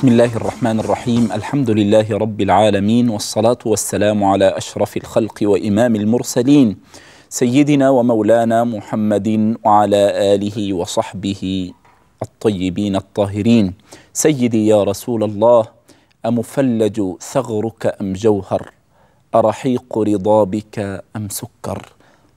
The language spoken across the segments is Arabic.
بسم الله الرحمن الرحيم الحمد لله رب العالمين والصلاة والسلام على أشرف الخلق وإمام المرسلين سيدنا ومولانا محمد وعلى آله وصحبه الطيبين الطاهرين سيدي يا رسول الله أمفلج ثغرك أم جوهر أرحيق رضابك أم سكر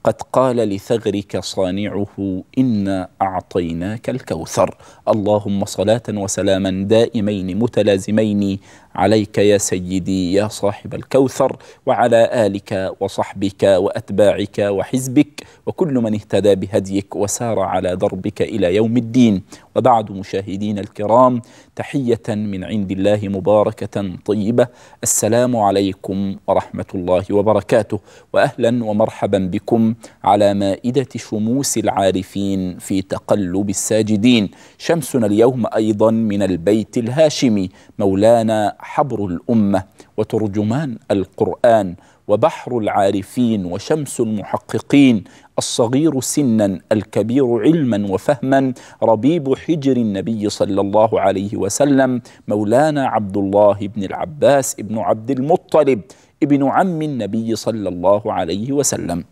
قد قال لثغرك صانعه انا اعطيناك الكوثر اللهم صلاه وسلاما دائمين متلازمين عليك يا سيدي يا صاحب الكوثر وعلى الك وصحبك واتباعك وحزبك وكل من اهتدى بهديك وسار على دربك الى يوم الدين وبعد مشاهدين الكرام تحية من عند الله مباركة طيبة السلام عليكم ورحمة الله وبركاته وأهلا ومرحبا بكم على مائدة شموس العارفين في تقلب الساجدين شمسنا اليوم أيضا من البيت الهاشمي مولانا حبر الأمة وترجمان القرآن وبحر العارفين وشمس المحققين الصغير سنا الكبير علما وفهما ربيب حجر النبي صلى الله عليه وسلم مولانا عبد الله بن العباس بن عبد المطلب ابن عم النبي صلى الله عليه وسلم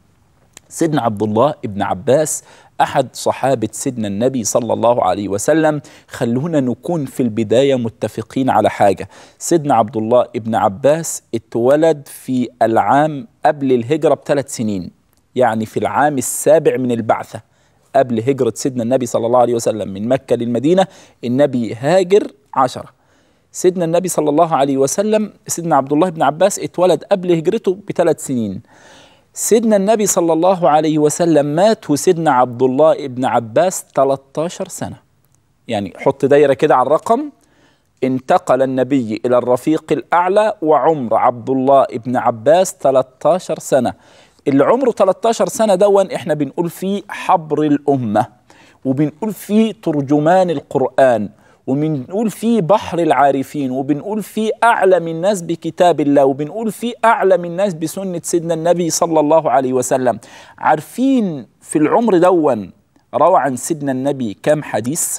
سيدنا عبد الله بن عباس أحد صحابة سيدنا النبي صلى الله عليه وسلم خلونا نكون في البداية متفقين على حاجة سيدنا عبد الله ابن عباس اتولد في العام قبل الهجرة بثلاث سنين يعني في العام السابع من البعثة قبل هجرة سيدنا النبي صلى الله عليه وسلم من مكة للمدينة النبي هاجر عشرة سيدنا النبي صلى الله عليه وسلم سيدنا عبد الله بن عباس اتولد قبل هجرته بثلاث سنين سيدنا النبي صلى الله عليه وسلم مات وسيدنا عبد الله ابن عباس 13 سنة يعني حط دايرة كده على الرقم انتقل النبي إلى الرفيق الأعلى وعمر عبد الله ابن عباس 13 سنة اللي عمره 13 سنة دون احنا بنقول فيه حبر الأمة وبنقول فيه ترجمان القرآن وبنقول في بحر العارفين وبنقول في أعلم الناس بكتاب الله وبنقول في أعلم الناس بسنة سيدنا النبي صلى الله عليه وسلم عارفين في العمر دون روى عن سيدنا النبي كم حديث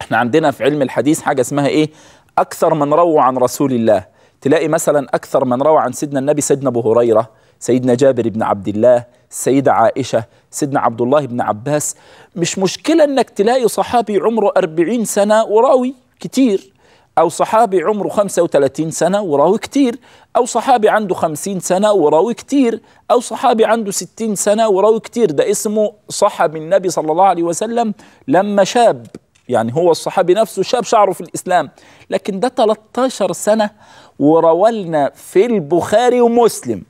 احنا عندنا في علم الحديث حاجة اسمها ايه أكثر من روى عن رسول الله تلاقي مثلا أكثر من روى عن سيدنا النبي سيدنا أبو هريرة سيدنا جابر بن عبد الله السيدة عائشة سيدنا عبد الله بن عباس مش مشكلة أنك تلاقي صحابي عمره أربعين سنة وراوي كتير أو صحابي عمره 35 سنة وراوي كتير أو صحابي عنده 50 سنة وراوي كتير أو صحابي عنده 60 سنة وراوي كتير ده اسمه صحب النبي صلى الله عليه وسلم لما شاب يعني هو الصحابي نفسه شاب شعره في الإسلام لكن ده 13 سنة ورولنا في البخاري ومسلم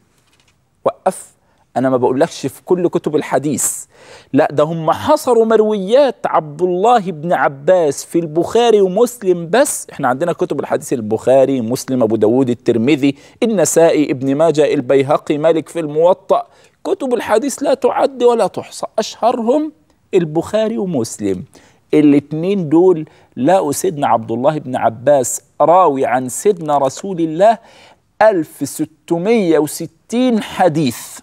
توقف انا ما بقولكش في كل كتب الحديث لا ده هم حصروا مرويات عبد الله بن عباس في البخاري ومسلم بس احنا عندنا كتب الحديث البخاري مسلم ابو داود الترمذي النسائي ابن ماجه البيهقي مالك في الموطأ كتب الحديث لا تعد ولا تحصى اشهرهم البخاري ومسلم الاثنين دول لقوا سيدنا عبد الله بن عباس راوي عن سيدنا رسول الله 1660 حديث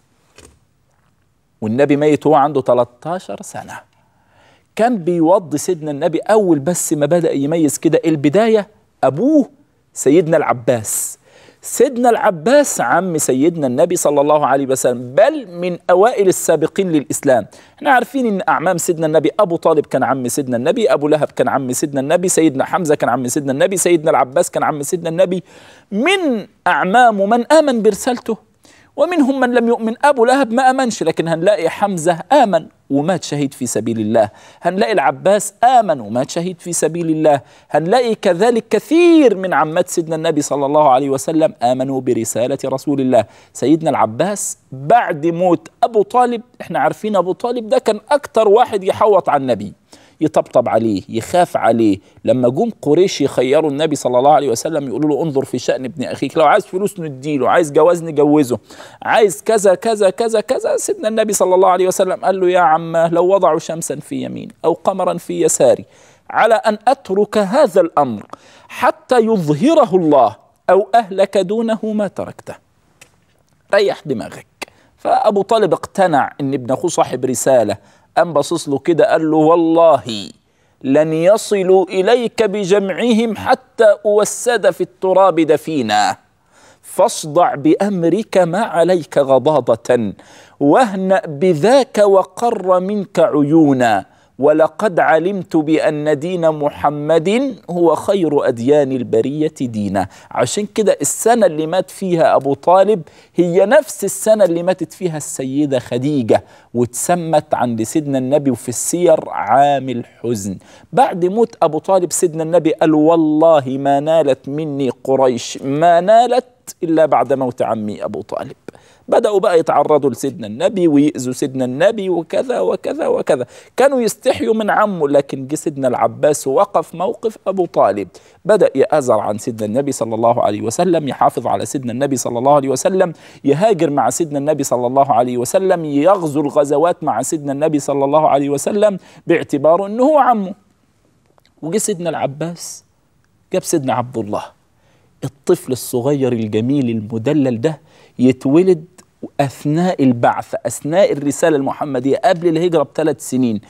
والنبي ميت وهو عنده 13 سنة كان بيوضي سيدنا النبي أول بس ما بدأ يميز كده البداية أبوه سيدنا العباس سيدنا العباس عم سيدنا النبي صلى الله عليه وسلم بل من أوائل السابقين للإسلام احنا عارفين أن أعمام سيدنا النبي أبو طالب كان عم سيدنا النبي أبو لهب كان عم سيدنا النبي سيدنا حمزة كان عم سيدنا النبي سيدنا العباس كان عم سيدنا النبي من أعمام من آمن برسالته ومنهم من لم يؤمن أبو لهب ما أمنش لكن هنلاقي حمزة آمن ومات شهيد في سبيل الله هنلاقي العباس آمن ومات شهيد في سبيل الله هنلاقي كذلك كثير من عمات سيدنا النبي صلى الله عليه وسلم آمنوا برسالة رسول الله سيدنا العباس بعد موت أبو طالب احنا عارفين أبو طالب ده كان أكتر واحد يحوط على النبي يطبطب عليه يخاف عليه لما جم قريش يخيروا النبي صلى الله عليه وسلم يقولوا له انظر في شأن ابن أخيك لو عايز فلوس نديله عايز جواز نجوزه عايز كذا كذا كذا كذا سيدنا النبي صلى الله عليه وسلم قال له يا عماه لو وضعوا شمسا في يميني أو قمرا في يساري على أن أترك هذا الأمر حتى يظهره الله أو أهلك دونه ما تركته ريح دماغك فأبو طالب اقتنع أن ابن أخوه صاحب رسالة قام باصص له كده قال له والله لن يصلوا اليك بجمعهم حتى اوسد في التراب دفينا فاصدع بامرك ما عليك غضاضه واهنا بذاك وقر منك عيونا ولقد علمت بأن دين محمد هو خير أديان البرية دينا عشان كده السنة اللي مات فيها أبو طالب هي نفس السنة اللي ماتت فيها السيدة خديجة واتسمت عند سيدنا النبي وفي السير عام الحزن بعد موت أبو طالب سيدنا النبي قال والله ما نالت مني قريش ما نالت إلا بعد موت عمي أبو طالب بدأوا بقى يتعرضوا لسيدنا النبي ويأذوا سيدنا النبي وكذا وكذا وكذا كانوا يستحيوا من عمه لكن جه سيدنا العباس وقف موقف أبو طالب بدأ يأذر عن سيدنا النبي صلى الله عليه وسلم يحافظ على سيدنا النبي صلى الله عليه وسلم يهاجر مع سيدنا النبي صلى الله عليه وسلم يغزو الغزوات مع سيدنا النبي صلى الله عليه وسلم باعتباره أنه هو عمه وجه سيدنا العباس جاب سيدنا عبد الله الطفل الصغير الجميل المدلل ده يتولد اثناء البعث اثناء الرساله المحمديه قبل الهجره بثلاث سنين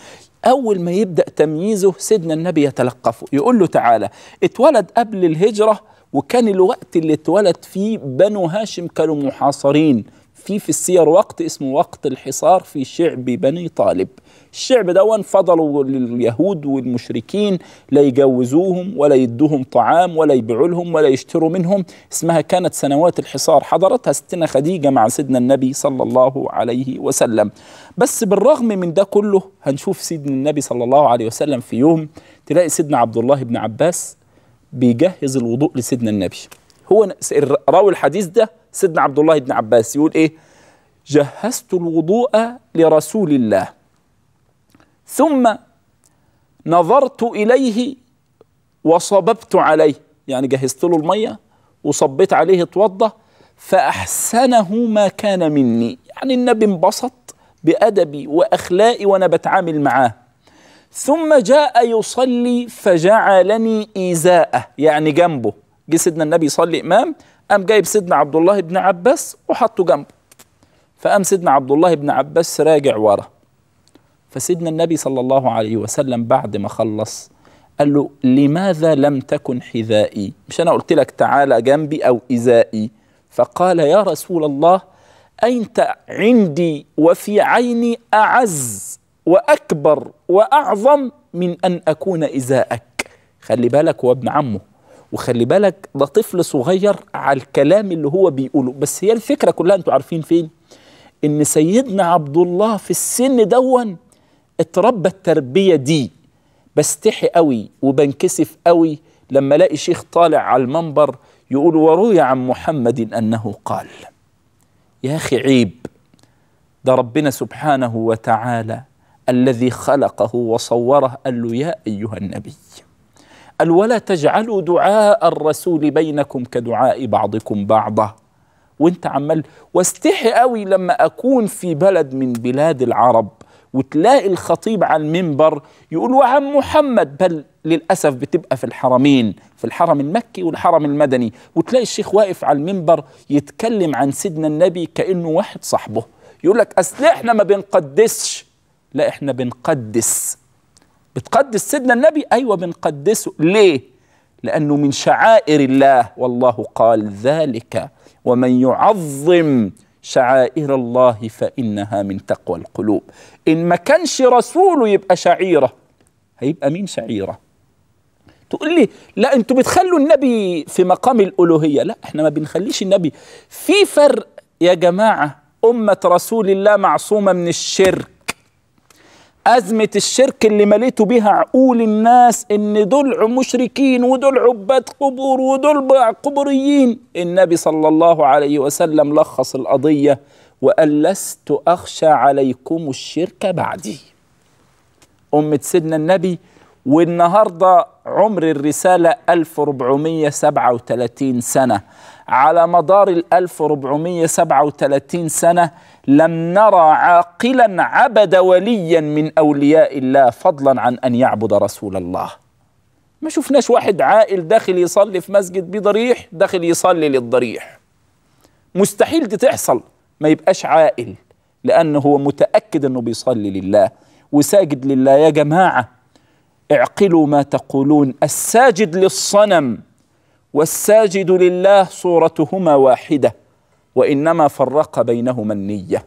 اول ما يبدا تمييزه سيدنا النبي يتلقفه يقول له تعالى اتولد قبل الهجره وكان الوقت اللي اتولد فيه بنو هاشم كانوا محاصرين في في السير وقت اسمه وقت الحصار في شعب بني طالب الشعب ده فضلوا لليهود والمشركين لا يجوزوهم ولا يدوهم طعام ولا يبيعوا لهم ولا يشتروا منهم اسمها كانت سنوات الحصار حضرتها ستنا خديجة مع سيدنا النبي صلى الله عليه وسلم بس بالرغم من ده كله هنشوف سيدنا النبي صلى الله عليه وسلم في يوم تلاقي سيدنا عبد الله بن عباس بيجهز الوضوء لسيدنا النبي هو راوي الحديث ده سيدنا عبد الله بن عباس يقول ايه جهزت الوضوء لرسول الله ثم نظرت اليه وصببت عليه يعني جهزت له الميه وصبيت عليه اتوضى فاحسنه ما كان مني يعني النبي انبسط بادبي واخلاقي وانا بتعامل معاه ثم جاء يصلي فجعلني ايزاءه يعني جنبه جه سيدنا النبي يصلي امام قام جايب سيدنا عبد الله بن عباس وحطه جنبه فقام سيدنا عبد الله بن عباس راجع ورا فسيدنا النبي صلى الله عليه وسلم بعد ما خلص قال له لماذا لم تكن حذائي مش انا قلت لك تعالى جنبي او ازائي فقال يا رسول الله انت عندي وفي عيني اعز واكبر واعظم من ان اكون ازاءك خلي بالك هو ابن عمه وخلي بالك ده طفل صغير على الكلام اللي هو بيقوله بس هي الفكره كلها انتوا عارفين فين ان سيدنا عبد الله في السن دون اتربى التربيه دي بستحي قوي وبنكسف قوي لما الاقي شيخ طالع على المنبر يقول وروي عن محمد انه قال يا اخي عيب ده ربنا سبحانه وتعالى الذي خلقه وصوره قال له يا ايها النبي قال ولا تجعلوا دعاء الرسول بينكم كدعاء بعضكم بعضا وانت عمال واستحي قوي لما اكون في بلد من بلاد العرب وتلاقي الخطيب على المنبر يقول وعن محمد بل للاسف بتبقى في الحرمين في الحرم المكي والحرم المدني وتلاقي الشيخ واقف على المنبر يتكلم عن سيدنا النبي كانه واحد صاحبه يقول لك اصل احنا ما بنقدسش لا احنا بنقدس بتقدس سيدنا النبي ايوه بنقدسه ليه لانه من شعائر الله والله قال ذلك ومن يعظم شعائر الله فانها من تقوى القلوب ان ما كانش رسوله يبقى شعيره هيبقى مين شعيره تقول لي لا انتوا بتخلوا النبي في مقام الالوهيه لا احنا ما بنخليش النبي في فرق يا جماعه امه رسول الله معصومه من الشرك أزمة الشرك اللي مليته بها عقول الناس إن دول مشركين ودول عباد قبور ودول قبوريين النبي صلى الله عليه وسلم لخص القضية وقال لست أخشى عليكم الشرك بعدي أمة سيدنا النبي والنهارده عمر الرساله 1437 سنه على مدار ال 1437 سنه لم نرى عاقلا عبد وليا من اولياء الله فضلا عن ان يعبد رسول الله ما شفناش واحد عاقل داخل يصلي في مسجد بضريح داخل يصلي للضريح مستحيل دي تحصل ما يبقاش عاقل لأنه هو متأكد أنه بيصلي لله وساجد لله يا جماعة اعقلوا ما تقولون الساجد للصنم والساجد لله صورتهما واحده وانما فرق بينهما النيه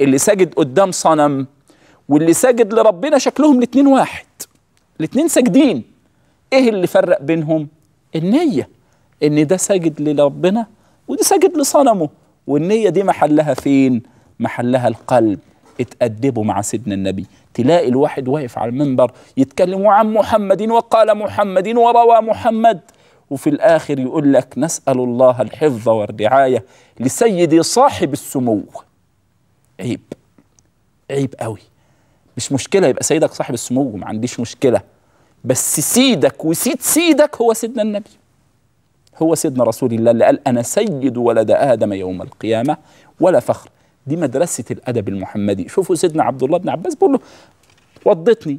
اللي سجد قدام صنم واللي سجد لربنا شكلهم الاثنين واحد الاثنين ساجدين ايه اللي فرق بينهم النيه ان ده ساجد لربنا وده ساجد لصنمه والنيه دي محلها فين محلها القلب اتأدبوا مع سيدنا النبي تلاقي الواحد واقف على المنبر يتكلم عن محمد وقال محمد وروى محمد وفي الآخر يقول لك نسأل الله الحفظ والرعاية لسيدي صاحب السمو عيب عيب قوي مش مشكلة يبقى سيدك صاحب السمو ما عنديش مشكلة بس سيدك وسيد سيدك هو سيدنا النبي هو سيدنا رسول الله اللي قال أنا سيد ولد آدم يوم القيامة ولا فخر دي مدرسة الأدب المحمدي شوفوا سيدنا عبد الله بن عباس بيقول له وضتني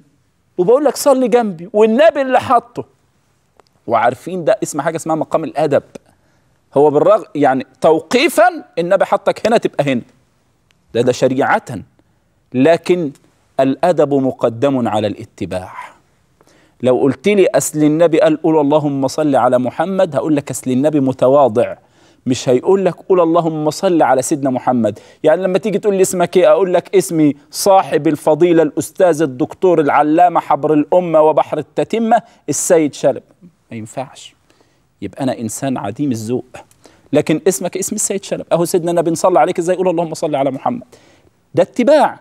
وبقول لك صلي جنبي والنبي اللي حطه وعارفين ده اسم حاجة اسمها مقام الأدب هو بالرغم يعني توقيفا النبي حطك هنا تبقى هنا ده ده شريعة لكن الأدب مقدم على الاتباع لو قلت لي أصل النبي قال قول اللهم صل على محمد هقول لك أصل النبي متواضع مش هيقول لك قول اللهم صل على سيدنا محمد يعني لما تيجي تقول لي اسمك ايه اقول لك اسمي صاحب الفضيله الاستاذ الدكتور العلامه حبر الامه وبحر التتمه السيد شرب ما ينفعش يبقى انا انسان عديم الذوق لكن اسمك اسم السيد شرب اهو سيدنا النبي صلى عليك ازاي قول اللهم صل على محمد ده اتباع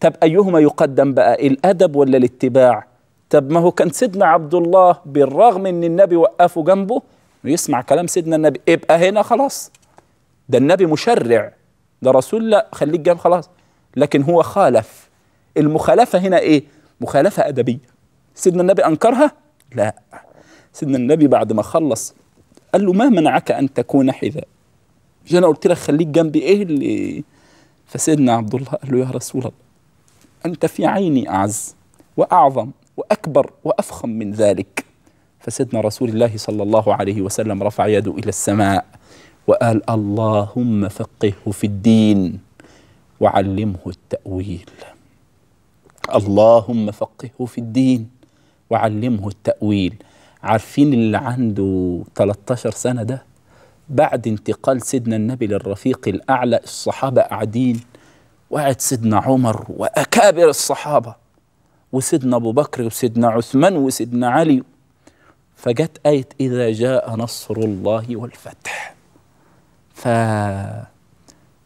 طب ايهما يقدم بقى الادب ولا الاتباع طب ما هو كان سيدنا عبد الله بالرغم ان النبي وقفه جنبه يسمع كلام سيدنا النبي ابقى هنا خلاص ده النبي مشرع ده رسول لا خليك جنب خلاص لكن هو خالف المخالفة هنا ايه مخالفة أدبية سيدنا النبي أنكرها لا سيدنا النبي بعد ما خلص قال له ما منعك أن تكون حذاء مش أنا قلت لك خليك جنبي إيه اللي فسيدنا عبد الله قال له يا رسول الله أنت في عيني أعز وأعظم وأكبر وأفخم من ذلك فسيدنا رسول الله صلى الله عليه وسلم رفع يده إلى السماء وقال اللهم فقهه في الدين وعلمه التأويل اللهم فقهه في الدين وعلمه التأويل عارفين اللي عنده 13 سنة ده بعد انتقال سيدنا النبي للرفيق الأعلى الصحابة قاعدين وقعد سيدنا عمر وأكابر الصحابة وسيدنا أبو بكر وسيدنا عثمان وسيدنا علي فجت آية إذا جاء نصر الله والفتح ف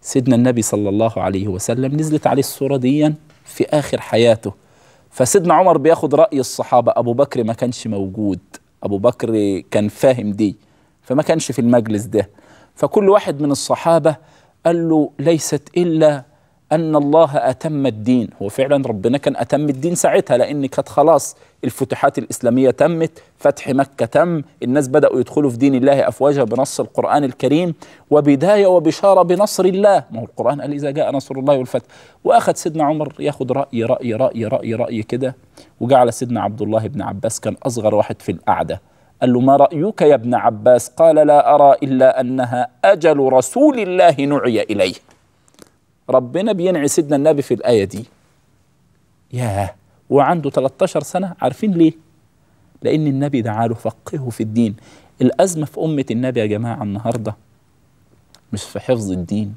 سيدنا النبي صلى الله عليه وسلم نزلت عليه الصورة ديا في آخر حياته فسيدنا عمر بياخد رأي الصحابة أبو بكر ما كانش موجود أبو بكر كان فاهم دي فما كانش في المجلس ده فكل واحد من الصحابة قال له ليست إلا أن الله أتم الدين هو فعلا ربنا كان أتم الدين ساعتها لأن كانت خلاص الفتوحات الإسلامية تمت فتح مكة تم الناس بدأوا يدخلوا في دين الله أفواجا بنص القرآن الكريم وبداية وبشارة بنصر الله ما هو القرآن قال إذا جاء نصر الله والفتح وأخذ سيدنا عمر ياخذ رأي رأي رأي رأي رأي كده وجعل سيدنا عبد الله بن عباس كان أصغر واحد في القعدة قال له ما رأيك يا ابن عباس قال لا أرى إلا أنها أجل رسول الله نعي إليه ربنا بينعي سيدنا النبي في الآية دي ياه وعنده 13 سنة عارفين ليه؟ لأن النبي دعاله فقهه في الدين الأزمة في أمة النبي يا جماعة النهاردة مش في حفظ الدين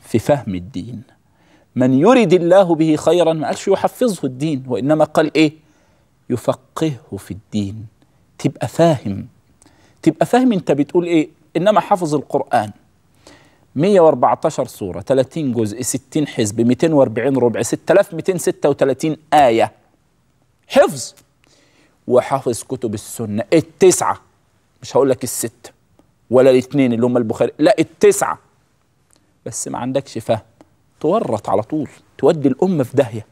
في فهم الدين من يرد الله به خيرا ما قالش يحفظه الدين وإنما قال إيه يفقهه في الدين تبقى فاهم تبقى فاهم أنت بتقول إيه إنما حفظ القرآن 114 سورة 30 جزء 60 حزب 240 ربع 6236 آية حفظ وحافظ كتب السنة التسعة مش هقول لك الستة ولا الاثنين اللي هم البخاري لا التسعة بس ما عندكش فهم تورط على طول تودي الأمة في داهية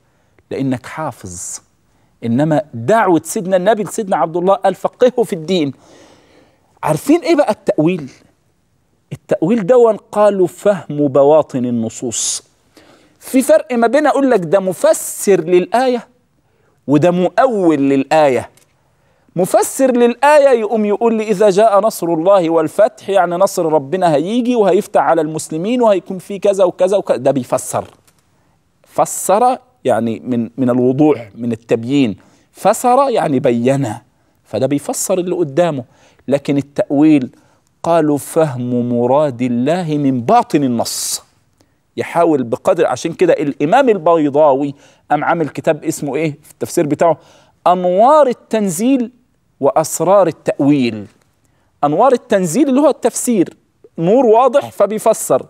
لأنك حافظ إنما دعوة سيدنا النبي لسيدنا عبد الله قال فقهه في الدين عارفين إيه بقى التأويل التأويل ده قالوا فهم بواطن النصوص في فرق ما بين أقول لك ده مفسر للآية وده مؤول للآية مفسر للآية يقوم يقول لي إذا جاء نصر الله والفتح يعني نصر ربنا هيجي وهيفتح على المسلمين وهيكون في كذا وكذا وكذا ده بيفسر فسر يعني من من الوضوح من التبيين فسر يعني بينا فده بيفسر اللي قدامه لكن التأويل قالوا فهم مراد الله من باطن النص يحاول بقدر عشان كده الامام البيضاوي قام عامل كتاب اسمه ايه في التفسير بتاعه انوار التنزيل واسرار التاويل انوار التنزيل اللي هو التفسير نور واضح فبيفسر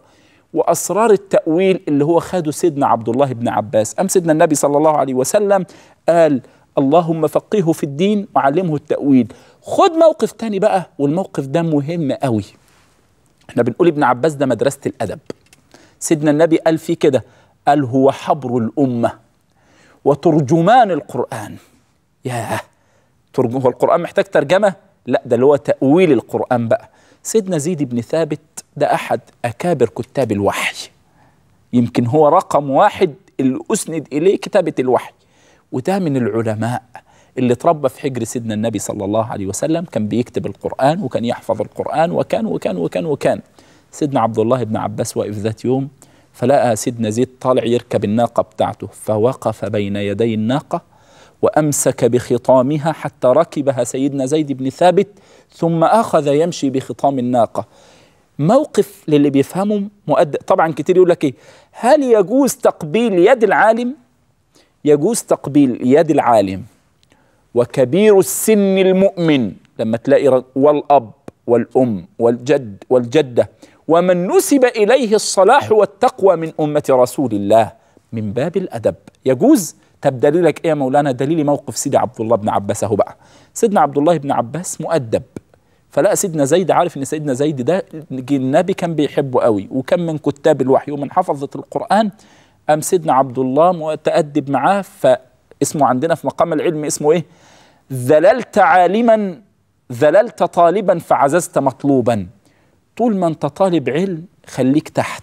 واسرار التاويل اللي هو خده سيدنا عبد الله بن عباس ام سيدنا النبي صلى الله عليه وسلم قال اللهم فقهه في الدين وعلمه التاويل خد موقف تاني بقى والموقف ده مهم قوي احنا بنقول ابن عباس ده مدرسة الأدب سيدنا النبي قال فيه كده قال هو حبر الأمة وترجمان القرآن ياه ترجمه هو القرآن محتاج ترجمة لا ده اللي هو تأويل القرآن بقى سيدنا زيد بن ثابت ده أحد أكابر كتاب الوحي يمكن هو رقم واحد اللي أسند إليه كتابة الوحي وده من العلماء اللي اتربى في حجر سيدنا النبي صلى الله عليه وسلم كان بيكتب القرآن وكان يحفظ القرآن وكان وكان وكان وكان سيدنا عبد الله بن عباس واقف ذات يوم فلقى سيدنا زيد طالع يركب الناقة بتاعته فوقف بين يدي الناقة وأمسك بخطامها حتى ركبها سيدنا زيد بن ثابت ثم أخذ يمشي بخطام الناقة موقف للي بيفهمه مؤد طبعا كتير يقول لك ايه هل يجوز تقبيل يد العالم يجوز تقبيل يد العالم وكبير السن المؤمن لما تلاقي والأب والأم والجد والجدة ومن نسب إليه الصلاح والتقوى من أمة رسول الله من باب الأدب يجوز طب دليلك ايه يا مولانا دليل موقف سيدي عبد الله بن عباس اهو بقى سيدنا عبد الله بن عباس مؤدب فلقى سيدنا زيد عارف ان سيدنا زيد ده النبي كان بيحبه قوي وكان من كتاب الوحي ومن حفظة القرآن قام سيدنا عبد الله متأدب معاه ف اسمه عندنا في مقام العلم اسمه ايه ذللت عالما ذللت طالبا فعززت مطلوبا طول ما انت طالب علم خليك تحت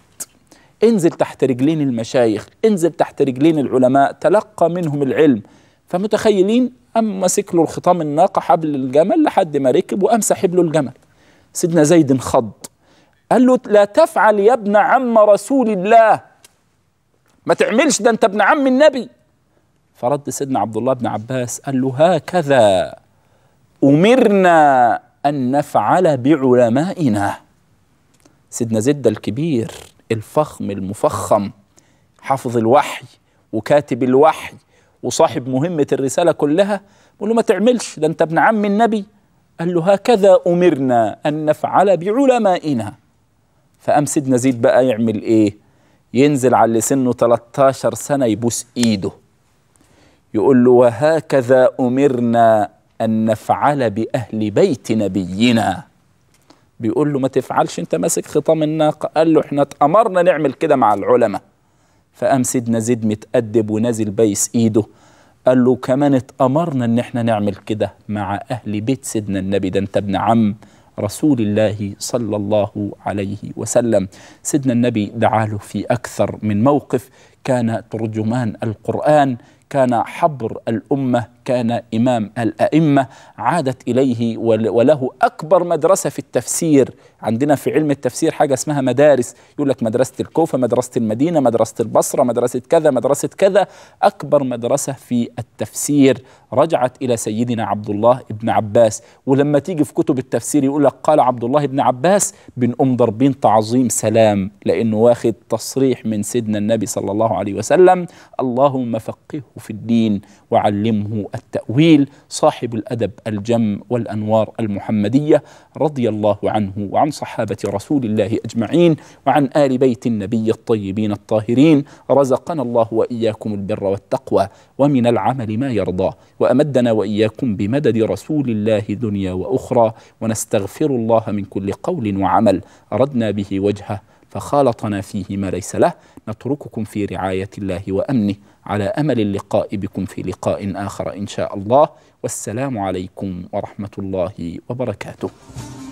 انزل تحت رجلين المشايخ انزل تحت رجلين العلماء تلقى منهم العلم فمتخيلين أم ماسك له الخطام الناقة حبل الجمل لحد ما ركب وقام ساحب له الجمل سيدنا زيد انخض قال له لا تفعل يا ابن عم رسول الله ما تعملش ده انت ابن عم النبي فرد سيدنا عبد الله بن عباس قال له هكذا أمرنا أن نفعل بعلمائنا سيدنا زد الكبير الفخم المفخم حافظ الوحي وكاتب الوحي وصاحب مهمة الرسالة كلها بقول له ما تعملش ده أنت ابن عم النبي قال له هكذا أمرنا أن نفعل بعلمائنا فقام سيدنا زيد بقى يعمل إيه ينزل على اللي سنه 13 سنة يبوس إيده يقول له وهكذا امرنا ان نفعل باهل بيت نبينا بيقول له ما تفعلش انت ماسك خطام الناقه قال له احنا اتامرنا نعمل كده مع العلماء فقام سيدنا زيد متأدب ونازل بايس ايده قال له كمان اتأمرنا ان احنا نعمل كده مع اهل بيت سيدنا النبي ده انت ابن عم رسول الله صلى الله عليه وسلم سيدنا النبي دعا له في اكثر من موقف كان ترجمان القرآن كان حبر الامه كان إمام الأئمة عادت إليه وله أكبر مدرسة في التفسير عندنا في علم التفسير حاجة اسمها مدارس يقول لك مدرسة الكوفة مدرسة المدينة مدرسة البصرة مدرسة كذا مدرسة كذا أكبر مدرسة في التفسير رجعت إلى سيدنا عبد الله بن عباس ولما تيجي في كتب التفسير يقول لك قال عبد الله بن عباس بنقوم ضاربين تعظيم سلام لأنه واخد تصريح من سيدنا النبي صلى الله عليه وسلم اللهم فقهه في الدين وعلمه التأويل صاحب الأدب الجم والأنوار المحمدية رضي الله عنه وعن صحابة رسول الله أجمعين وعن آل بيت النبي الطيبين الطاهرين رزقنا الله وإياكم البر والتقوى ومن العمل ما يرضى وأمدنا وإياكم بمدد رسول الله دنيا وأخرى ونستغفر الله من كل قول وعمل أردنا به وجهه فخالطنا فيه ما ليس له نترككم في رعاية الله وأمنه على أمل اللقاء بكم في لقاء آخر إن شاء الله والسلام عليكم ورحمة الله وبركاته